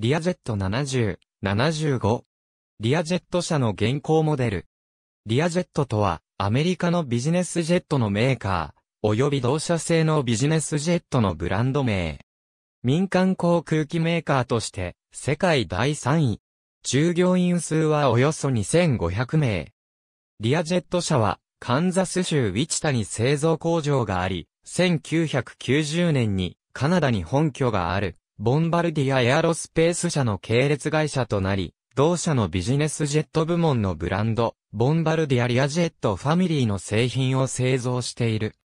リアジェット70、75。リアジェット社の現行モデル。リアジェットとは、アメリカのビジネスジェットのメーカー、及び同社製のビジネスジェットのブランド名。民間航空機メーカーとして、世界第3位。従業員数はおよそ2500名。リアジェット社は、カンザス州ウィチタに製造工場があり、1990年にカナダに本拠がある。ボンバルディアエアロスペース社の系列会社となり、同社のビジネスジェット部門のブランド、ボンバルディアリアジェットファミリーの製品を製造している。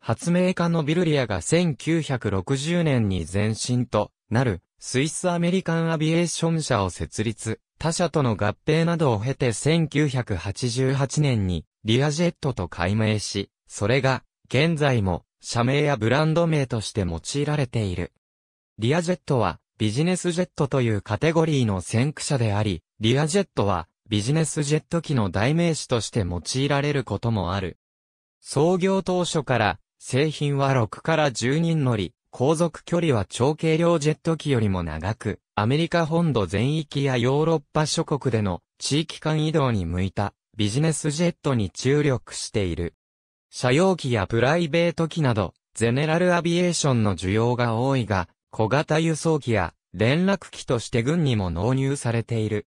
発明家のビルリアが1960年に前身となる、スイスアメリカンアビエーション社を設立、他社との合併などを経て1988年にリアジェットと改名し、それが現在も社名やブランド名として用いられている。リアジェットはビジネスジェットというカテゴリーの先駆者であり、リアジェットはビジネスジェット機の代名詞として用いられることもある。創業当初から製品は6から10人乗り、航続距離は長軽量ジェット機よりも長く、アメリカ本土全域やヨーロッパ諸国での地域間移動に向いたビジネスジェットに注力している。車用機やプライベート機など、ゼネラルアビエーションの需要が多いが、小型輸送機や連絡機として軍にも納入されている。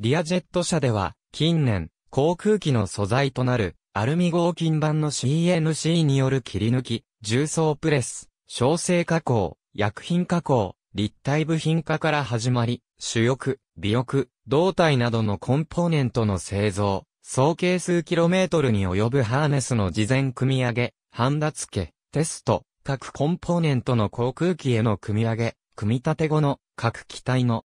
リアジェット社では、近年、航空機の素材となる、アルミ合金板の CNC による切り抜き、重曹プレス、小生加工、薬品加工、立体部品化から始まり、主翼、尾翼、胴体などのコンポーネントの製造、総計数キロメートルに及ぶハーネスの事前組み上げ、ハンダ付け、テスト、各コンポーネントの航空機への組み上げ、組み立て後の各機体の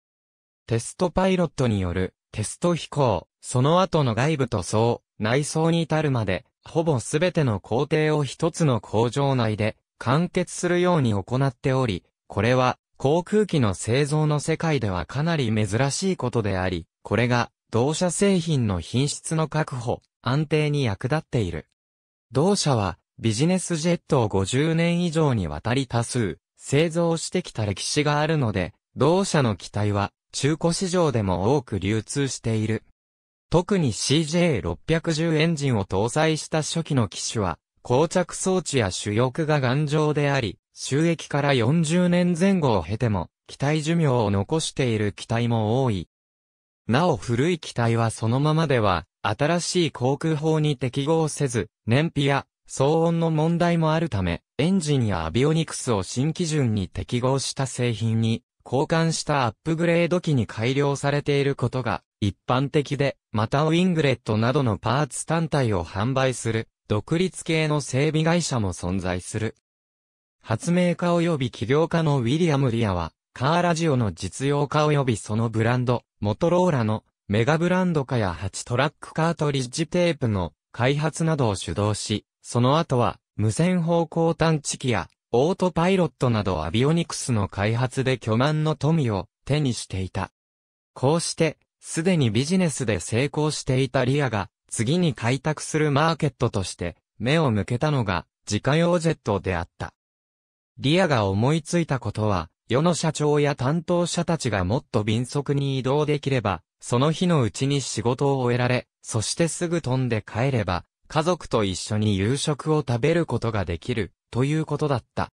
テストパイロットによるテスト飛行、その後の外部塗装、内装に至るまで、ほぼすべての工程を一つの工場内で完結するように行っており、これは航空機の製造の世界ではかなり珍しいことであり、これが同社製品の品質の確保、安定に役立っている。同社はビジネスジェットを50年以上にわたり多数、製造してきた歴史があるので、同社の機体は中古市場でも多く流通している。特に CJ610 エンジンを搭載した初期の機種は、膠着装置や主翼が頑丈であり、収益から40年前後を経ても、機体寿命を残している機体も多い。なお古い機体はそのままでは、新しい航空法に適合せず、燃費や騒音の問題もあるため、エンジンやアビオニクスを新基準に適合した製品に、交換したアップグレード機に改良されていることが一般的で、またウィングレットなどのパーツ単体を販売する独立系の整備会社も存在する。発明家及び起業家のウィリアム・リアは、カーラジオの実用化及びそのブランド、モトローラのメガブランド化や8トラックカートリッジテープの開発などを主導し、その後は、無線方向探知機や、オートパイロットなどアビオニクスの開発で巨万の富を手にしていた。こうして、すでにビジネスで成功していたリアが、次に開拓するマーケットとして、目を向けたのが、自家用ジェットであった。リアが思いついたことは、世の社長や担当者たちがもっと敏速に移動できれば、その日のうちに仕事を終えられ、そしてすぐ飛んで帰れば、家族と一緒に夕食を食べることができる、ということだった。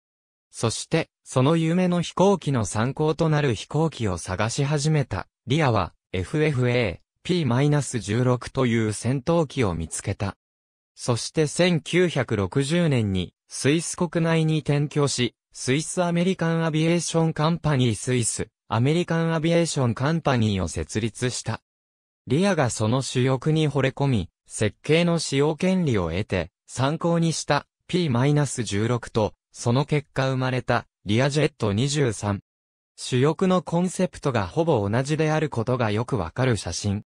そして、その夢の飛行機の参考となる飛行機を探し始めた、リアは、FFA、P-16 という戦闘機を見つけた。そして1960年に、スイス国内に転居し、スイスアメリカンアビエーションカンパニースイス、アメリカンアビエーションカンパニーを設立した。リアがその主翼に惚れ込み、設計の使用権利を得て、参考にした P-16 と、その結果生まれたリアジェット23。主翼のコンセプトがほぼ同じであることがよくわかる写真。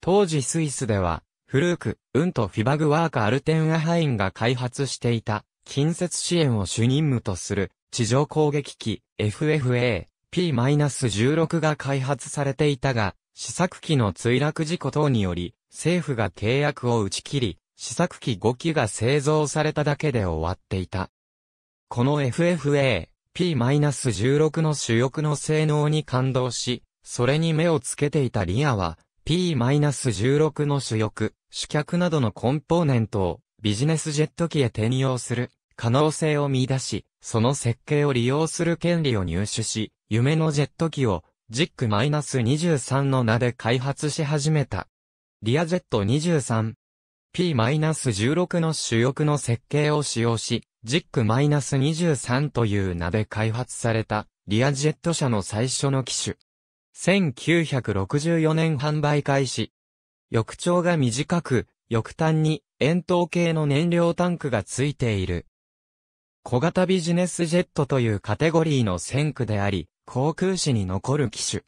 当時スイスでは、フルーク、ウンとフィバグワーカ・アルテンアハインが開発していた、近接支援を主任務とする、地上攻撃機、FFA、P-16 が開発されていたが、試作機の墜落事故等により、政府が契約を打ち切り、試作機5機が製造されただけで終わっていた。この FFA、P-16 の主翼の性能に感動し、それに目をつけていたリアは、P-16 の主翼、主脚などのコンポーネントをビジネスジェット機へ転用する可能性を見出し、その設計を利用する権利を入手し、夢のジェット機を、ジック -23 の名で開発し始めた。リアジェット 23P-16 の主翼の設計を使用し、ジック -23 という名で開発された、リアジェット社の最初の機種。1964年販売開始。翼長が短く、翼端に円筒形の燃料タンクが付いている。小型ビジネスジェットというカテゴリーの先駆であり、航空史に残る機種。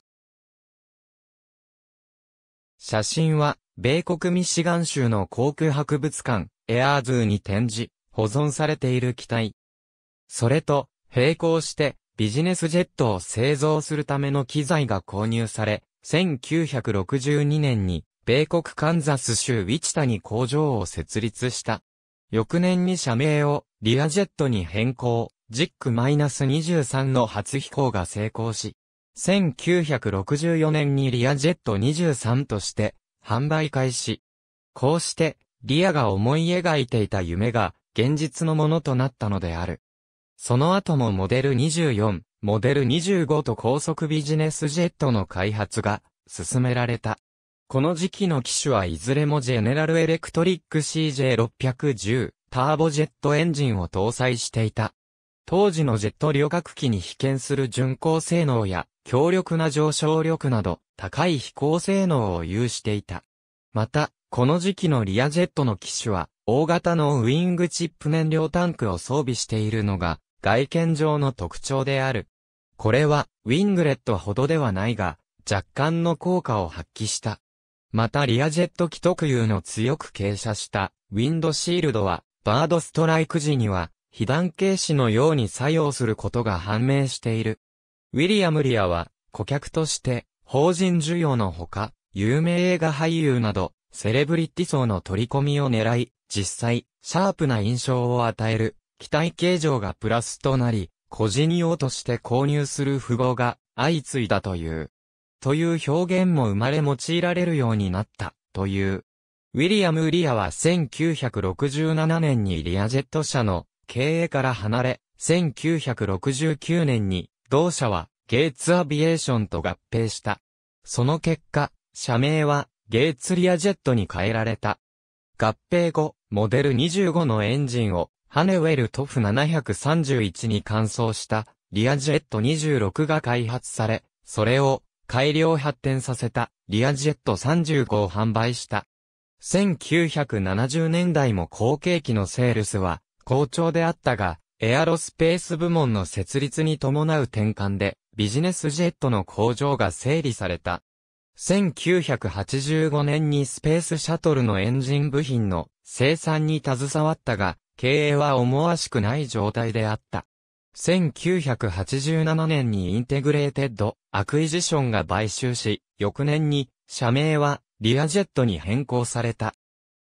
写真は、米国ミシガン州の航空博物館、エアーズーに展示、保存されている機体。それと、並行して、ビジネスジェットを製造するための機材が購入され、1962年に、米国カンザス州ウィチタに工場を設立した。翌年に社名をリアジェットに変更。ジック -23 の初飛行が成功し、1964年にリアジェット23として販売開始。こうして、リアが思い描いていた夢が現実のものとなったのである。その後もモデル24、モデル25と高速ビジネスジェットの開発が進められた。この時期の機種はいずれもジェネラルエレクトリック CJ610 ターボジェットエンジンを搭載していた。当時のジェット旅客機に被見する巡航性能や強力な上昇力など高い飛行性能を有していた。また、この時期のリアジェットの機種は大型のウィングチップ燃料タンクを装備しているのが外見上の特徴である。これはウィングレットほどではないが若干の効果を発揮した。またリアジェット機特有の強く傾斜したウィンドシールドはバードストライク時には被弾形式のように作用することが判明している。ウィリアム・リアは、顧客として、法人需要のほか、有名映画俳優など、セレブリティ層の取り込みを狙い、実際、シャープな印象を与える、機体形状がプラスとなり、個人用として購入する符号が相次いだという。という表現も生まれ用いられるようになった、という。ウィリアム・リアは1967年にリアジェット社の経営から離れ、1969年に同社はゲイツアビエーションと合併した。その結果、社名はゲイツリアジェットに変えられた。合併後、モデル25のエンジンをハネウェルトフ731に換装したリアジェット26が開発され、それを改良発展させたリアジェット35を販売した。1970年代も後継機のセールスは好調であったが、エアロスペース部門の設立に伴う転換で、ビジネスジェットの工場が整理された。1985年にスペースシャトルのエンジン部品の生産に携わったが、経営は思わしくない状態であった。1987年にインテグレーテッド・アクイジションが買収し、翌年に社名はリアジェットに変更された。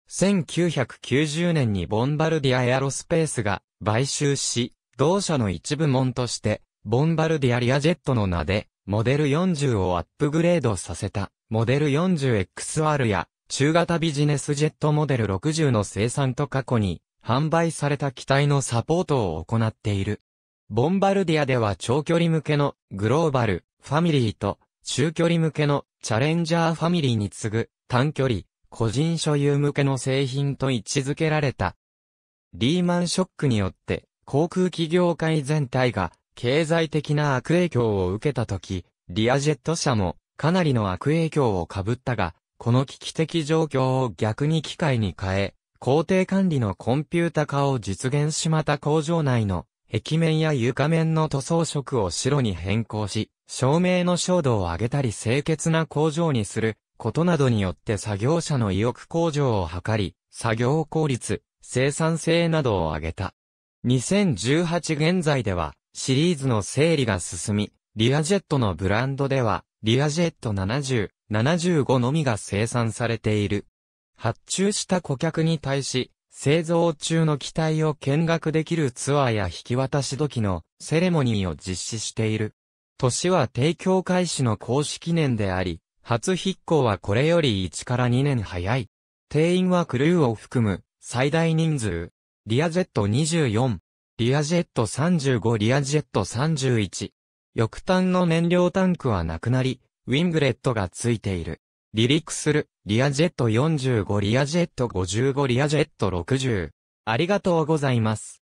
1990年にボンバルディアエアロスペースが買収し、同社の一部門として、ボンバルディアリアジェットの名で、モデル40をアップグレードさせた、モデル 40XR や、中型ビジネスジェットモデル60の生産と過去に、販売された機体のサポートを行っている。ボンバルディアでは長距離向けのグローバルファミリーと中距離向けのチャレンジャーファミリーに次ぐ短距離個人所有向けの製品と位置づけられた。リーマンショックによって、航空機業界全体が経済的な悪影響を受けたとき、リアジェット社もかなりの悪影響を被ったが、この危機的状況を逆に機械に変え、工程管理のコンピュータ化を実現しまた工場内の壁面や床面の塗装色を白に変更し、照明の照度を上げたり清潔な工場にすることなどによって作業者の意欲向上を図り、作業効率、生産性などを上げた。2018現在では、シリーズの整理が進み、リアジェットのブランドでは、リアジェット70、75のみが生産されている。発注した顧客に対し、製造中の機体を見学できるツアーや引き渡し時のセレモニーを実施している。年は提供開始の公式年であり、初筆行はこれより1から2年早い。定員はクルーを含む最大人数。リアジェット24、リアジェット35、リアジェット31。翼端の燃料タンクはなくなり、ウィングレットがついている。離陸する、リアジェット45、リアジェット55、リアジェット60。ありがとうございます。